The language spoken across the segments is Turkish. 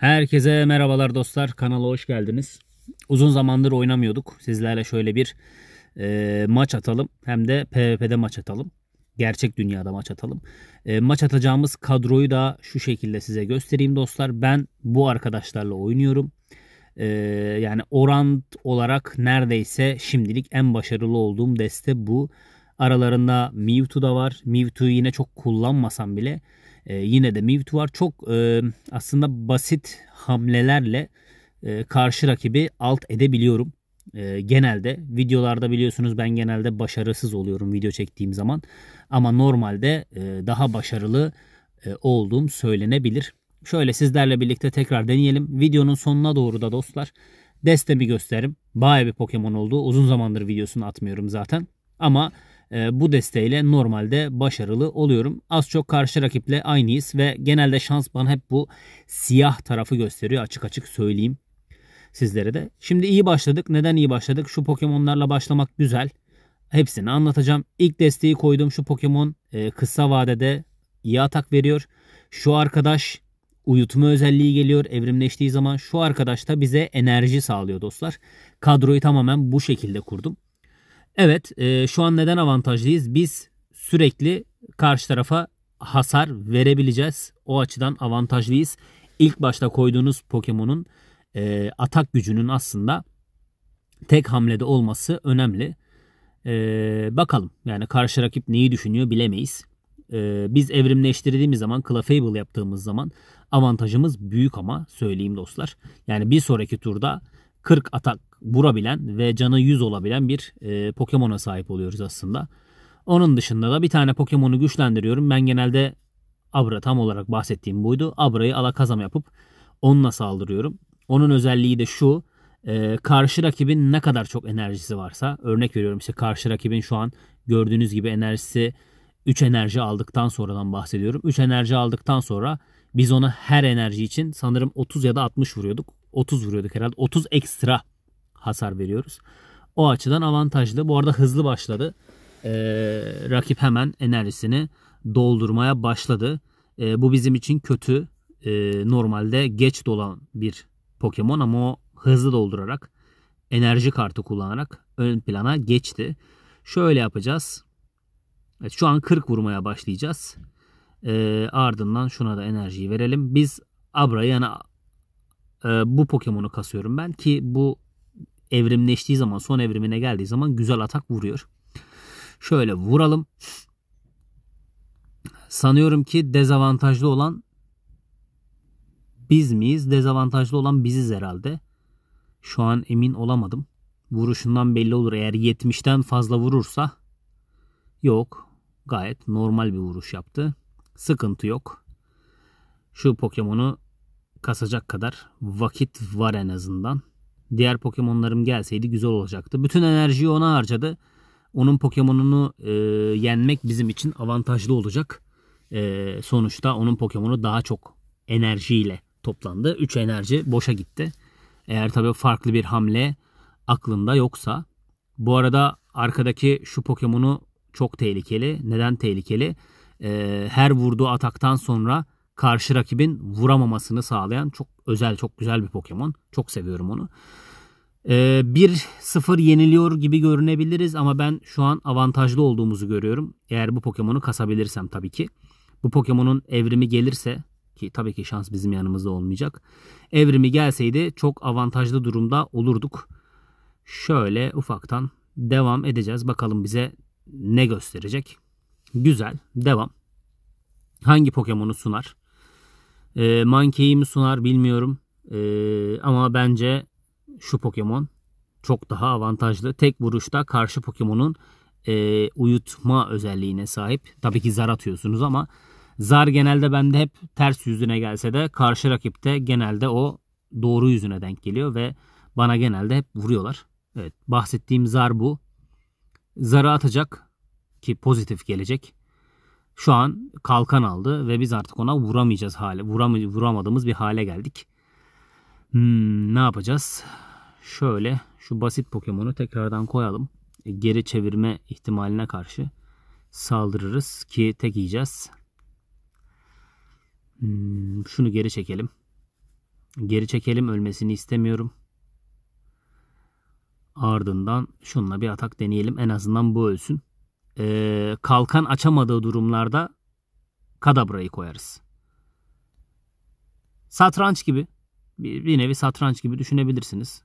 Herkese merhabalar dostlar. Kanala hoş geldiniz. Uzun zamandır oynamıyorduk. Sizlerle şöyle bir e, maç atalım. Hem de PvP'de maç atalım. Gerçek dünyada maç atalım. E, maç atacağımız kadroyu da şu şekilde size göstereyim dostlar. Ben bu arkadaşlarla oynuyorum. E, yani orant olarak neredeyse şimdilik en başarılı olduğum deste bu. Aralarında Mewtwo da var. Mewtwo'yu yine çok kullanmasam bile... E, yine de var. çok e, aslında basit hamlelerle e, karşı rakibi alt edebiliyorum. E, genelde videolarda biliyorsunuz ben genelde başarısız oluyorum video çektiğim zaman. Ama normalde e, daha başarılı e, olduğum söylenebilir. Şöyle sizlerle birlikte tekrar deneyelim. Videonun sonuna doğru da dostlar destemi gösterim. Baya bir Pokemon oldu. Uzun zamandır videosunu atmıyorum zaten. Ama e, bu desteğiyle normalde başarılı oluyorum. Az çok karşı rakiple aynıyız ve genelde şans bana hep bu siyah tarafı gösteriyor açık açık söyleyeyim sizlere de. Şimdi iyi başladık. Neden iyi başladık? Şu Pokemon'larla başlamak güzel. Hepsini anlatacağım. İlk desteği koyduğum şu Pokemon e, kısa vadede iyi atak veriyor. Şu arkadaş uyutma özelliği geliyor evrimleştiği zaman. Şu arkadaş da bize enerji sağlıyor dostlar. Kadroyu tamamen bu şekilde kurdum. Evet e, şu an neden avantajlıyız? Biz sürekli karşı tarafa hasar verebileceğiz. O açıdan avantajlıyız. İlk başta koyduğunuz Pokemon'un e, atak gücünün aslında tek hamlede olması önemli. E, bakalım yani karşı rakip neyi düşünüyor bilemeyiz. E, biz evrimleştirdiğimiz zaman Clefable yaptığımız zaman avantajımız büyük ama söyleyeyim dostlar. Yani bir sonraki turda 40 atak vurabilen ve canı 100 olabilen bir e, Pokemon'a sahip oluyoruz aslında. Onun dışında da bir tane Pokemon'u güçlendiriyorum. Ben genelde Abra tam olarak bahsettiğim buydu. Abra'yı alakazam yapıp onunla saldırıyorum. Onun özelliği de şu. E, karşı rakibin ne kadar çok enerjisi varsa örnek veriyorum işte karşı rakibin şu an gördüğünüz gibi enerjisi 3 enerji aldıktan sonradan bahsediyorum. 3 enerji aldıktan sonra biz ona her enerji için sanırım 30 ya da 60 vuruyorduk. 30 vuruyorduk herhalde. 30 ekstra hasar veriyoruz. O açıdan avantajlı. Bu arada hızlı başladı. Ee, rakip hemen enerjisini doldurmaya başladı. Ee, bu bizim için kötü. Ee, normalde geç dolan bir Pokemon ama o hızlı doldurarak enerji kartı kullanarak ön plana geçti. Şöyle yapacağız. Evet, şu an 40 vurmaya başlayacağız. Ee, ardından şuna da enerjiyi verelim. Biz Abra yani e, bu Pokemon'u kasıyorum ben ki bu evrimleştiği zaman son evrimine geldiği zaman güzel atak vuruyor. Şöyle vuralım. Sanıyorum ki dezavantajlı olan biz miyiz? Dezavantajlı olan biziz herhalde. Şu an emin olamadım. Vuruşundan belli olur. Eğer 70'ten fazla vurursa yok. Gayet normal bir vuruş yaptı. Sıkıntı yok. Şu Pokemon'u kasacak kadar vakit var en azından. Diğer Pokemon'larım gelseydi güzel olacaktı. Bütün enerjiyi ona harcadı. Onun Pokemon'unu e, yenmek bizim için avantajlı olacak. E, sonuçta onun Pokemon'u daha çok enerjiyle toplandı. 3 enerji boşa gitti. Eğer tabii farklı bir hamle aklında yoksa. Bu arada arkadaki şu Pokemon'u çok tehlikeli. Neden tehlikeli? Ee, her vurduğu ataktan sonra karşı rakibin vuramamasını sağlayan çok özel, çok güzel bir Pokemon. Çok seviyorum onu. Ee, 1-0 yeniliyor gibi görünebiliriz ama ben şu an avantajlı olduğumuzu görüyorum. Eğer bu Pokemon'u kasabilirsem tabii ki. Bu Pokemon'un evrimi gelirse ki tabii ki şans bizim yanımızda olmayacak. Evrimi gelseydi çok avantajlı durumda olurduk. Şöyle ufaktan devam edeceğiz. Bakalım bize ne gösterecek. Güzel. Devam. Hangi Pokemon'u sunar? E, ee, Monkey'i mi sunar bilmiyorum. E, ama bence şu Pokemon çok daha avantajlı. Tek vuruşta karşı Pokemon'un e, uyutma özelliğine sahip. Tabii ki zar atıyorsunuz ama zar genelde bende hep ters yüzüne gelse de karşı rakipte genelde o doğru yüzüne denk geliyor ve bana genelde hep vuruyorlar. Evet bahsettiğim zar bu. Zarı atacak ki pozitif gelecek şu an kalkan aldı ve biz artık ona vuramayacağız hale, vuram vuramadığımız bir hale geldik. Hmm, ne yapacağız? Şöyle şu basit Pokemon'u tekrardan koyalım. E, geri çevirme ihtimaline karşı saldırırız ki tek yiyeceğiz. Hmm, şunu geri çekelim. Geri çekelim ölmesini istemiyorum. Ardından şunla bir atak deneyelim. En azından bu ölsün e, kalkan açamadığı durumlarda kadabrayı koyarız. Satranç gibi bir, bir nevi satranç gibi düşünebilirsiniz.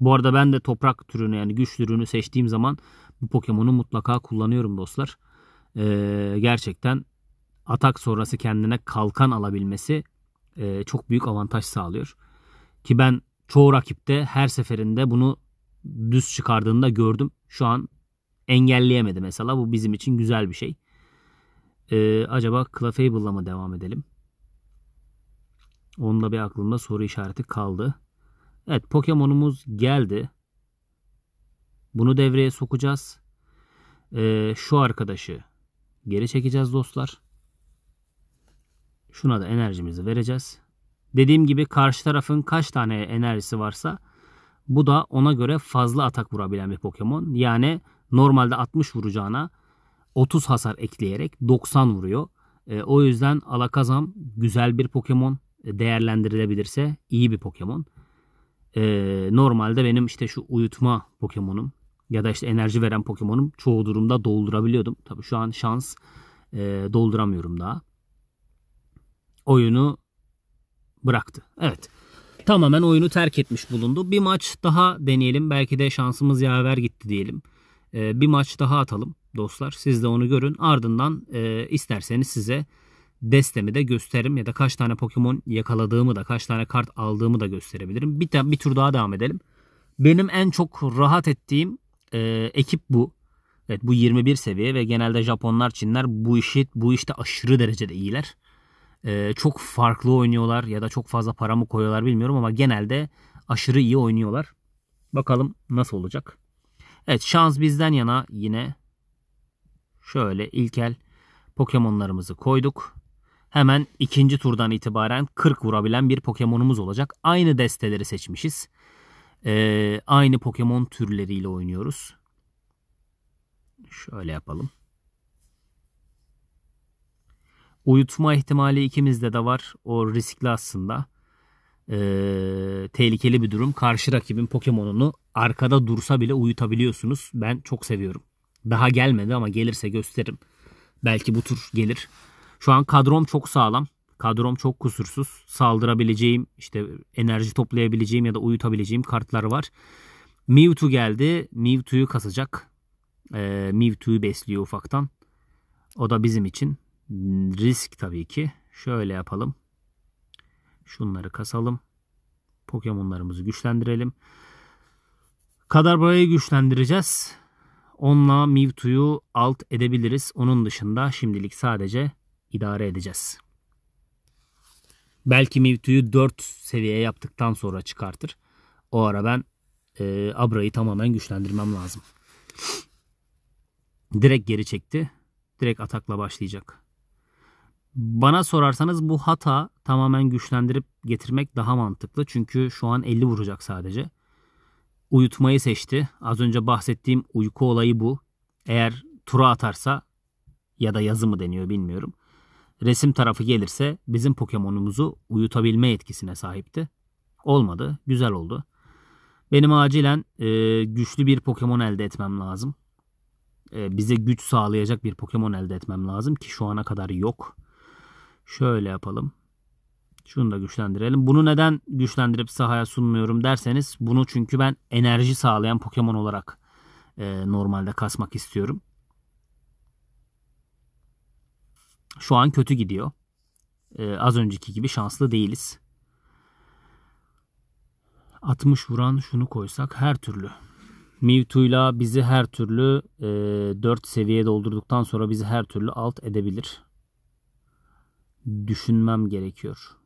Bu arada ben de toprak türünü yani güç türünü seçtiğim zaman bu Pokemon'u mutlaka kullanıyorum dostlar. Ee, gerçekten atak sonrası kendine kalkan alabilmesi e, çok büyük avantaj sağlıyor. Ki ben çoğu rakipte her seferinde bunu düz çıkardığında gördüm. Şu an engelleyemedi mesela. Bu bizim için güzel bir şey. Ee, acaba Clefable'la mı devam edelim? Onunla bir aklımda soru işareti kaldı. Evet Pokemon'umuz geldi. Bunu devreye sokacağız. Ee, şu arkadaşı geri çekeceğiz dostlar. Şuna da enerjimizi vereceğiz. Dediğim gibi karşı tarafın kaç tane enerjisi varsa bu da ona göre fazla atak vurabilen bir Pokemon. Yani Normalde 60 vuracağına 30 hasar ekleyerek 90 vuruyor. E, o yüzden Alakazam güzel bir Pokemon. E, değerlendirilebilirse iyi bir Pokemon. E, normalde benim işte şu uyutma Pokemon'um ya da işte enerji veren Pokemon'um çoğu durumda doldurabiliyordum. Tabii şu an şans e, dolduramıyorum daha. Oyunu bıraktı. Evet. Tamamen oyunu terk etmiş bulundu. Bir maç daha deneyelim. Belki de şansımız yaver gitti diyelim. E, bir maç daha atalım dostlar. Siz de onu görün. Ardından e, isterseniz size destemi de gösteririm ya da kaç tane Pokemon yakaladığımı da kaç tane kart aldığımı da gösterebilirim. Bir, bir tur daha devam edelim. Benim en çok rahat ettiğim e, ekip bu. Evet bu 21 seviye ve genelde Japonlar, Çinler bu işi bu işte aşırı derecede iyiler. E, çok farklı oynuyorlar ya da çok fazla para mı koyuyorlar bilmiyorum ama genelde aşırı iyi oynuyorlar. Bakalım nasıl olacak. Evet şans bizden yana yine şöyle ilkel Pokemon'larımızı koyduk. Hemen ikinci turdan itibaren 40 vurabilen bir Pokemon'umuz olacak. Aynı desteleri seçmişiz. Ee, aynı Pokemon türleriyle oynuyoruz. Şöyle yapalım. Uyutma ihtimali ikimizde de var. O riskli aslında. Ee, tehlikeli bir durum. Karşı rakibin Pokemon'unu arkada dursa bile uyutabiliyorsunuz. Ben çok seviyorum. Daha gelmedi ama gelirse gösteririm. Belki bu tur gelir. Şu an kadrom çok sağlam. Kadrom çok kusursuz. Saldırabileceğim, işte enerji toplayabileceğim ya da uyutabileceğim kartlar var. Mewtwo geldi. Mewtwo'yu kasacak. E, Mewtwo'yu besliyor ufaktan. O da bizim için risk tabii ki. Şöyle yapalım. Şunları kasalım. Pokemon'larımızı güçlendirelim. Kadarbaya'yı güçlendireceğiz. Onunla Mewtwo'yu alt edebiliriz. Onun dışında şimdilik sadece idare edeceğiz. Belki Mewtwo'yu 4 seviye yaptıktan sonra çıkartır. O ara ben e, Abra'yı tamamen güçlendirmem lazım. Direkt geri çekti. Direkt atakla başlayacak. Bana sorarsanız bu hata tamamen güçlendirip getirmek daha mantıklı. Çünkü şu an 50 vuracak sadece uyutmayı seçti. Az önce bahsettiğim uyku olayı bu. Eğer tura atarsa ya da yazı mı deniyor bilmiyorum. Resim tarafı gelirse bizim Pokemon'umuzu uyutabilme yetkisine sahipti. Olmadı. Güzel oldu. Benim acilen e, güçlü bir Pokemon elde etmem lazım. E, bize güç sağlayacak bir Pokemon elde etmem lazım ki şu ana kadar yok. Şöyle yapalım. Şunu da güçlendirelim. Bunu neden güçlendirip sahaya sunmuyorum derseniz bunu çünkü ben enerji sağlayan Pokemon olarak e, normalde kasmak istiyorum. Şu an kötü gidiyor. E, az önceki gibi şanslı değiliz. 60 vuran şunu koysak her türlü. Mewtwo'yla bizi her türlü e, 4 seviye doldurduktan sonra bizi her türlü alt edebilir. Düşünmem gerekiyor.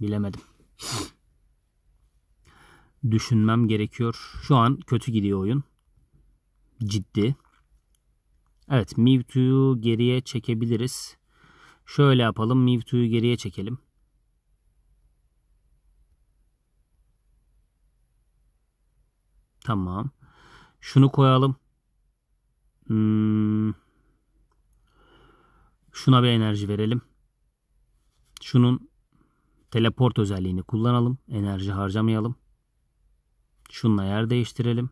Bilemedim. Düşünmem gerekiyor. Şu an kötü gidiyor oyun. Ciddi. Evet Mewtwo'yu geriye çekebiliriz. Şöyle yapalım Mewtwo'yu geriye çekelim. Tamam. Şunu koyalım. Hmm. Şuna bir enerji verelim. Şunun Teleport özelliğini kullanalım. Enerji harcamayalım. Şununla yer değiştirelim.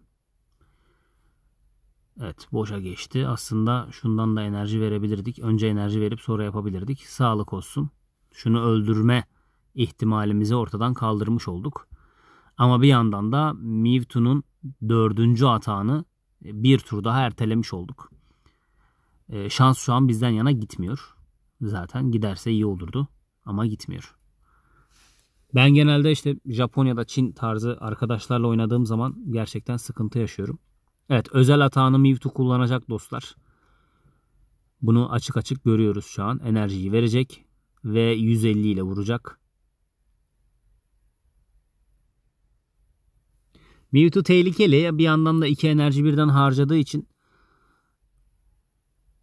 Evet boşa geçti. Aslında şundan da enerji verebilirdik. Önce enerji verip sonra yapabilirdik. Sağlık olsun. Şunu öldürme ihtimalimizi ortadan kaldırmış olduk. Ama bir yandan da Mewtwo'nun dördüncü atağını bir tur daha ertelemiş olduk. Ee, şans şu an bizden yana gitmiyor. Zaten giderse iyi olurdu ama gitmiyor. Ben genelde işte Japonya'da Çin tarzı arkadaşlarla oynadığım zaman gerçekten sıkıntı yaşıyorum. Evet özel atağını Mewtwo kullanacak dostlar. Bunu açık açık görüyoruz şu an. Enerjiyi verecek ve 150 ile vuracak. Mewtwo tehlikeli. Bir yandan da iki enerji birden harcadığı için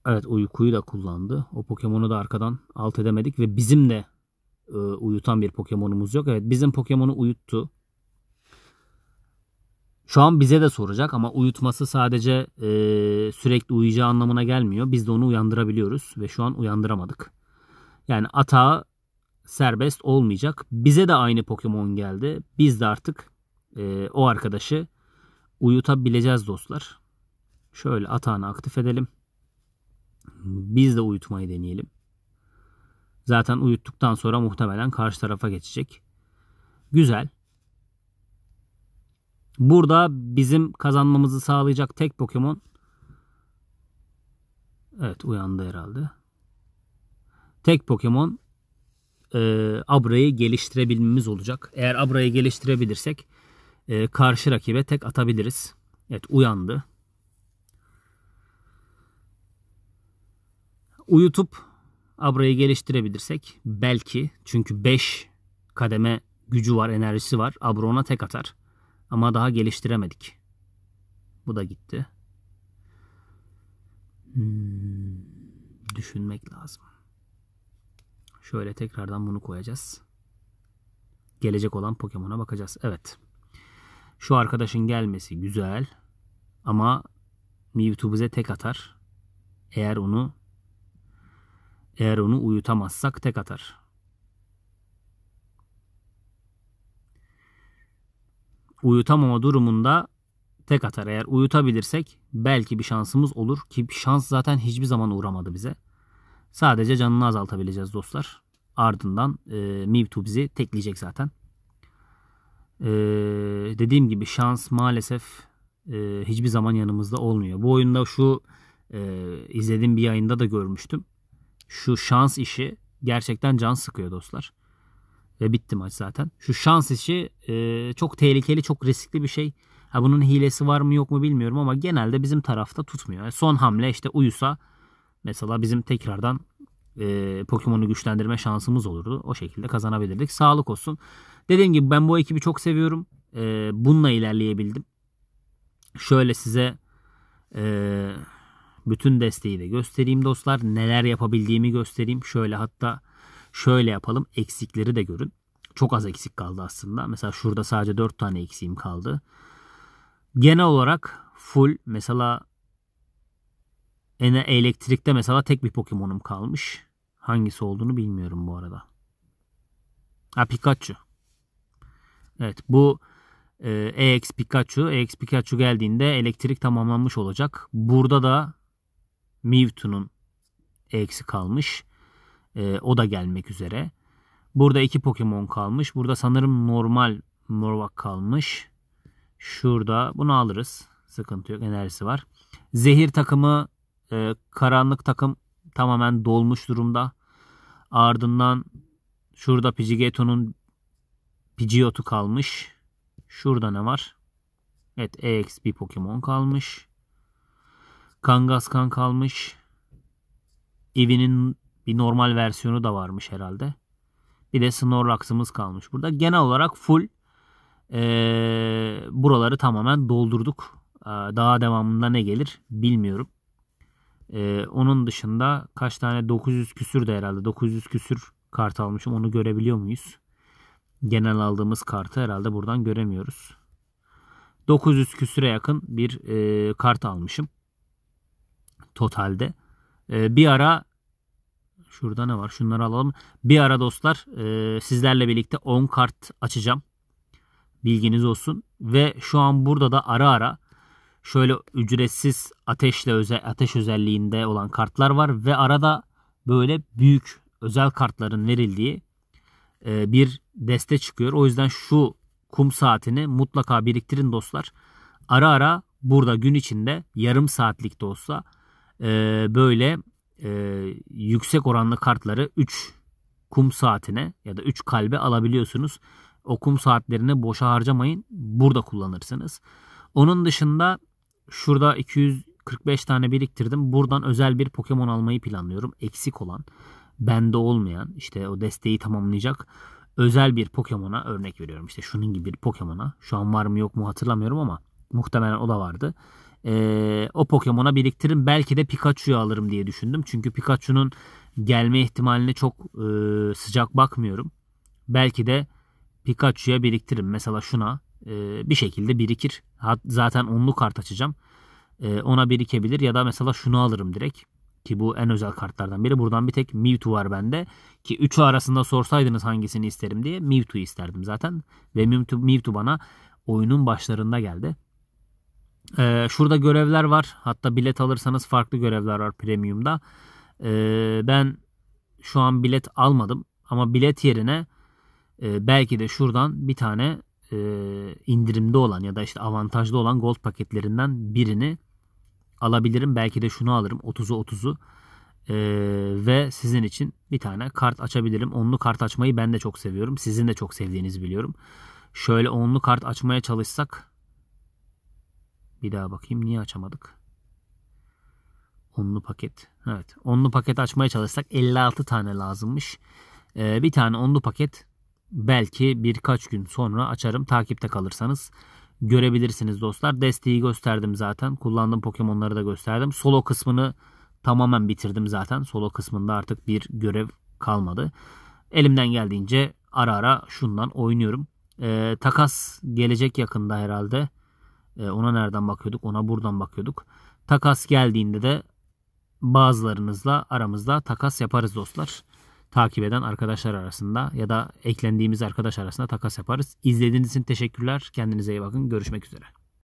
Evet uykuyu da kullandı. O Pokemon'u da arkadan alt edemedik ve bizim de e, uyutan bir Pokemon'umuz yok. Evet bizim Pokemon'u uyuttu. Şu an bize de soracak ama uyutması sadece e, sürekli uyuyacağı anlamına gelmiyor. Biz de onu uyandırabiliyoruz ve şu an uyandıramadık. Yani Ata serbest olmayacak. Bize de aynı Pokemon geldi. Biz de artık e, o arkadaşı uyutabileceğiz dostlar. Şöyle atağını aktif edelim. Biz de uyutmayı deneyelim. Zaten uyuttuktan sonra muhtemelen karşı tarafa geçecek. Güzel. Burada bizim kazanmamızı sağlayacak tek Pokemon Evet uyandı herhalde. Tek Pokemon e, Abra'yı geliştirebilmemiz olacak. Eğer Abra'yı geliştirebilirsek e, karşı rakibe tek atabiliriz. Evet uyandı. Uyutup Abra'yı geliştirebilirsek belki çünkü 5 kademe gücü var, enerjisi var. Abra ona tek atar. Ama daha geliştiremedik. Bu da gitti. Hmm, düşünmek lazım. Şöyle tekrardan bunu koyacağız. Gelecek olan Pokemon'a bakacağız. Evet. Şu arkadaşın gelmesi güzel. Ama Mewtwo bize tek atar. Eğer onu eğer onu uyutamazsak tek atar. Uyutamama durumunda tek atar. Eğer uyutabilirsek belki bir şansımız olur ki şans zaten hiçbir zaman uğramadı bize. Sadece canını azaltabileceğiz dostlar. Ardından e, Mewtwo bizi tekleyecek zaten. E, dediğim gibi şans maalesef e, hiçbir zaman yanımızda olmuyor. Bu oyunda şu e, izlediğim bir yayında da görmüştüm şu şans işi gerçekten can sıkıyor dostlar. Ve bitti maç zaten. Şu şans işi e, çok tehlikeli, çok riskli bir şey. Ha bunun hilesi var mı yok mu bilmiyorum ama genelde bizim tarafta tutmuyor. Yani son hamle işte uyusa mesela bizim tekrardan e, Pokemon'u güçlendirme şansımız olurdu. O şekilde kazanabilirdik. Sağlık olsun. Dediğim gibi ben bu ekibi çok seviyorum. E, bununla ilerleyebildim. Şöyle size e, bütün desteği de göstereyim dostlar. Neler yapabildiğimi göstereyim. Şöyle hatta şöyle yapalım. Eksikleri de görün. Çok az eksik kaldı aslında. Mesela şurada sadece 4 tane eksiğim kaldı. Genel olarak full mesela elektrikte mesela tek bir Pokemon'um kalmış. Hangisi olduğunu bilmiyorum bu arada. Ha Pikachu. Evet bu e, EX Pikachu. EX Pikachu geldiğinde elektrik tamamlanmış olacak. Burada da Mewtwo'nun eksi kalmış. E, o da gelmek üzere. Burada iki Pokemon kalmış. Burada sanırım normal Morvak kalmış. Şurada bunu alırız. Sıkıntı yok. Enerjisi var. Zehir takımı, e, karanlık takım tamamen dolmuş durumda. Ardından şurada Pidgeotto'nun Pidgeotto kalmış. Şurada ne var? Evet EX bir Pokemon kalmış kan kalmış. Evi'nin bir normal versiyonu da varmış herhalde. Bir de Snorlax'ımız kalmış burada. Genel olarak full e, buraları tamamen doldurduk. daha devamında ne gelir bilmiyorum. E, onun dışında kaç tane 900 küsür de herhalde 900 küsür kart almışım. Onu görebiliyor muyuz? Genel aldığımız kartı herhalde buradan göremiyoruz. 900 küsüre yakın bir e, kart almışım totalde. Ee, bir ara şurada ne var şunları alalım. Bir ara dostlar e, sizlerle birlikte 10 kart açacağım. Bilginiz olsun. Ve şu an burada da ara ara şöyle ücretsiz ateşle özel ateş özelliğinde olan kartlar var ve arada böyle büyük özel kartların verildiği e, bir deste çıkıyor. O yüzden şu kum saatini mutlaka biriktirin dostlar. Ara ara burada gün içinde yarım saatlik de olsa e, böyle e, yüksek oranlı kartları 3 kum saatine ya da 3 kalbe alabiliyorsunuz. O kum saatlerini boşa harcamayın. Burada kullanırsınız. Onun dışında şurada 245 tane biriktirdim. Buradan özel bir Pokemon almayı planlıyorum. Eksik olan, bende olmayan, işte o desteği tamamlayacak özel bir Pokemon'a örnek veriyorum. İşte şunun gibi bir Pokemon'a. Şu an var mı yok mu hatırlamıyorum ama muhtemelen o da vardı e, o Pokemon'a biriktirin, belki de Pikachu'yu alırım diye düşündüm. Çünkü Pikachu'nun gelme ihtimaline çok e, sıcak bakmıyorum. Belki de Pikachu'ya biriktirin. Mesela şuna e, bir şekilde birikir. Zaten onlu kart açacağım. E, ona birikebilir ya da mesela şunu alırım direkt. Ki bu en özel kartlardan biri. Buradan bir tek Mewtwo var bende. Ki üçü arasında sorsaydınız hangisini isterim diye Mewtwo isterdim zaten. Ve Mewtwo, Mewtwo bana oyunun başlarında geldi. Ee, şurada görevler var. Hatta bilet alırsanız farklı görevler var premiumda. Ee, ben şu an bilet almadım. Ama bilet yerine e, belki de şuradan bir tane e, indirimde olan ya da işte avantajlı olan gold paketlerinden birini alabilirim. Belki de şunu alırım 30'u 30'u. Ee, ve sizin için bir tane kart açabilirim. Onlu kart açmayı ben de çok seviyorum. Sizin de çok sevdiğinizi biliyorum. Şöyle onlu kart açmaya çalışsak bir daha bakayım niye açamadık? Onlu paket. Evet. Onlu paket açmaya çalışsak 56 tane lazımmış. Ee, bir tane onlu paket belki birkaç gün sonra açarım. Takipte kalırsanız görebilirsiniz dostlar. Desteği gösterdim zaten. Kullandığım Pokemon'ları da gösterdim. Solo kısmını tamamen bitirdim zaten. Solo kısmında artık bir görev kalmadı. Elimden geldiğince ara ara şundan oynuyorum. Ee, takas gelecek yakında herhalde. Ee, ona nereden bakıyorduk? Ona buradan bakıyorduk. Takas geldiğinde de bazılarınızla aramızda takas yaparız dostlar. Takip eden arkadaşlar arasında ya da eklendiğimiz arkadaş arasında takas yaparız. İzlediğiniz için teşekkürler. Kendinize iyi bakın. Görüşmek üzere.